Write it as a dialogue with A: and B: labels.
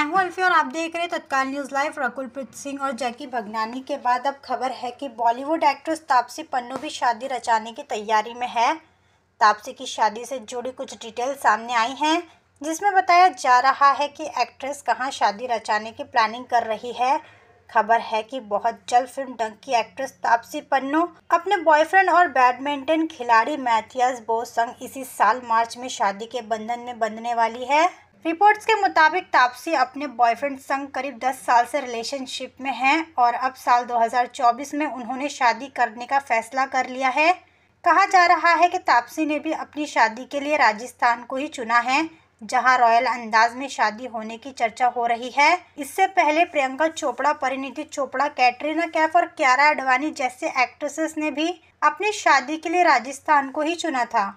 A: मैं हूं अल्फी और आप देख रहे हैं तत्काल न्यूज़ लाइव रकुलप्रीत सिंह और जैकी भगनानी के बाद अब खबर है कि बॉलीवुड एक्ट्रेस तापसी पन्नू भी शादी रचाने की तैयारी में है तापसी की शादी से जुड़ी कुछ डिटेल सामने आई हैं जिसमें बताया जा रहा है कि एक्ट्रेस कहां शादी रचाने की प्लानिंग कर रही है खबर है कि बहुत जल्द फिल्म डंग की एक्ट्रेस तापसी पन्नू अपने बॉयफ्रेंड और बैडमिंटन खिलाड़ी मैथियस बोस संग इसी साल मार्च में शादी के बंधन में बंधने वाली है रिपोर्ट्स के मुताबिक तापसी अपने बॉयफ्रेंड संग करीब 10 साल से रिलेशनशिप में हैं और अब साल 2024 में उन्होंने शादी करने का फैसला कर लिया है कहा जा रहा है कि तापसी ने भी अपनी शादी के लिए राजस्थान को ही चुना है जहां रॉयल अंदाज में शादी होने की चर्चा हो रही है इससे पहले प्रियंका चोपड़ा परिणीति चोपड़ा कैटरीना कैफ और क्यारा अडवाणी जैसे एक्ट्रेसेस ने भी अपनी शादी के लिए राजस्थान को ही चुना था